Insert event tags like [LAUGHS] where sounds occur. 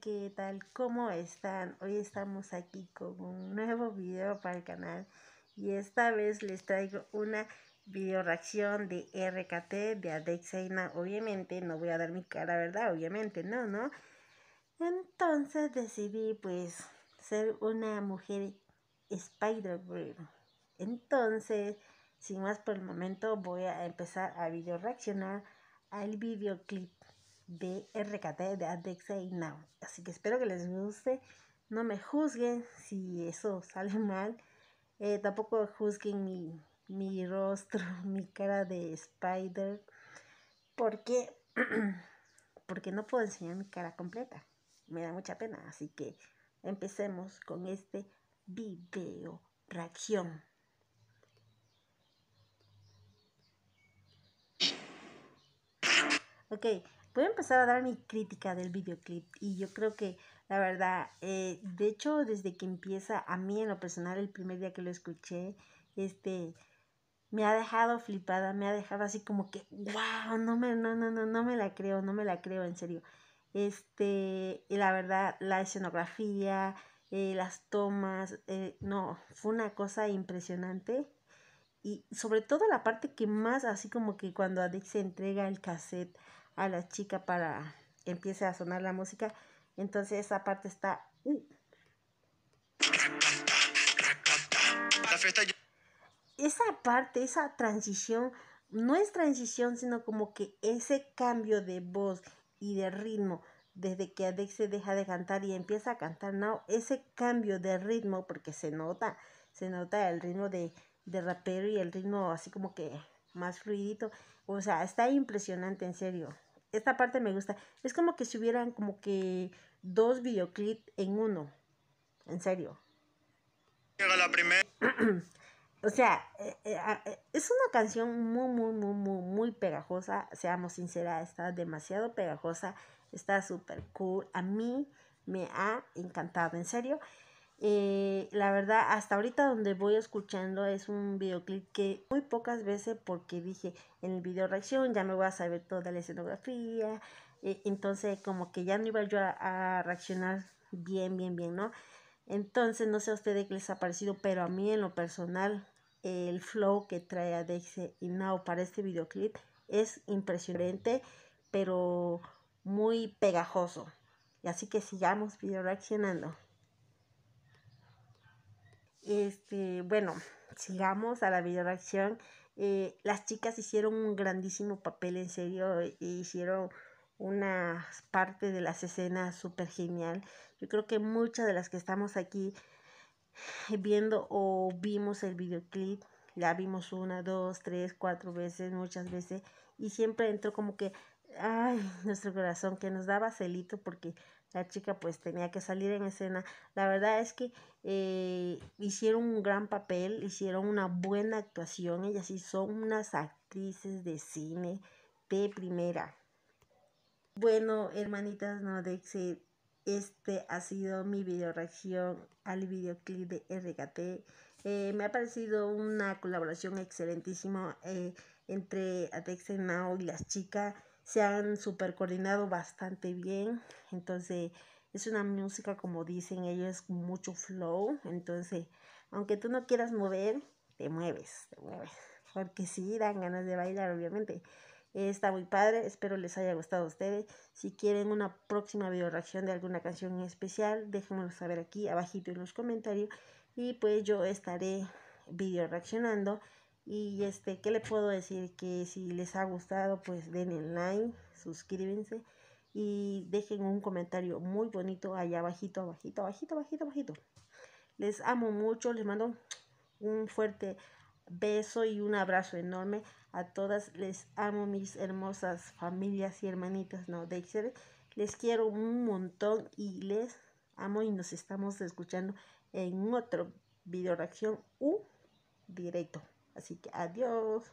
¿qué tal? ¿Cómo están? Hoy estamos aquí con un nuevo video para el canal y esta vez les traigo una video reacción de RKT de Adexaina Obviamente no voy a dar mi cara, ¿verdad? Obviamente no, ¿no? Entonces decidí pues ser una mujer spider -Girl. Entonces, sin más por el momento, voy a empezar a video reaccionar al videoclip de RKT de y Now. Así que espero que les guste. No me juzguen si eso [LAUGHS] sale mal. Eh, tampoco juzguen mi, mi rostro, [LAUGHS] mi cara de Spider. Porque, [CLEARS THROAT] porque no puedo enseñar mi cara completa. Me da mucha pena. Así que empecemos con este video reacción. Ok, voy a empezar a dar mi crítica del videoclip y yo creo que la verdad, eh, de hecho desde que empieza a mí en lo personal el primer día que lo escuché, este, me ha dejado flipada, me ha dejado así como que, wow, no me, no, no, no, no me la creo, no me la creo, en serio. Este, la verdad, la escenografía, eh, las tomas, eh, no, fue una cosa impresionante. Y sobre todo la parte que más, así como que cuando Adix se entrega el cassette a la chica para empiece a sonar la música. Entonces esa parte está... Uh. Esa parte, esa transición, no es transición, sino como que ese cambio de voz y de ritmo, desde que Adex se deja de cantar y empieza a cantar Now, ese cambio de ritmo, porque se nota, se nota el ritmo de, de rapero y el ritmo así como que más fluidito, o sea, está impresionante, en serio. Esta parte me gusta. Es como que si hubieran como que dos videoclips en uno. En serio. la [CLEARS THROAT] o sea, eh, eh, eh, es una canción muy, muy, muy, muy, muy pegajosa. Seamos sinceras, está demasiado pegajosa. Está súper cool. A mí me ha encantado, en serio. Eh, la verdad, hasta ahorita donde voy escuchando es un videoclip que muy pocas veces, porque dije en el video reacción ya me voy a saber toda la escenografía, entonces como que ya no iba yo a, reaccionar bien, bien, bien, ¿no? Entonces no sé a ustedes qué les ha parecido, pero a mí en lo personal el flow que trae Adexe y Now para este videoclip es impresionante, pero muy pegajoso. y Así que sigamos video reaccionando. Este, bueno, sigamos a la video eh, las chicas hicieron un grandísimo papel, en serio, e hicieron una parte de las escenas súper genial. Yo creo que muchas de las que estamos aquí viendo o vimos el videoclip, ya vimos una, dos, tres, cuatro veces, muchas veces, y siempre entró como que, ay, nuestro corazón que nos daba celito porque la chica pues tenía que salir en escena. La verdad es que eh, hicieron un gran papel, hicieron una buena actuación, ellas sí son unas actrices de cine de primera. Bueno, hermanitas no Nodexit, este ha sido mi video reacción al videoclip de RKT. Eh, me ha parecido una colaboración excelentísima eh, entre Atex Now y las chicas se han super coordinado bastante bien. Entonces, es una música, como dicen ellos, mucho flow. Entonces, aunque tú no quieras mover, te mueves, te mueves. Porque sí dan ganas de bailar, obviamente. Está muy padre, espero les haya gustado a ustedes. Si quieren una próxima video reacción de alguna canción en especial, déjenmelo saber aquí abajito en los comentarios. Y pues yo estaré video reaccionando y este, ¿qué le puedo decir? Que si les ha gustado, pues denle like, suscríbanse y dejen un comentario muy bonito allá abajito, abajito, abajito, abajito, Les amo mucho, les mando un fuerte beso y un abrazo enorme a todas. Les amo mis hermosas familias y hermanitas no Dexter. Les quiero un montón y les amo y nos estamos escuchando en otro video reacción u directo. Así que adiós.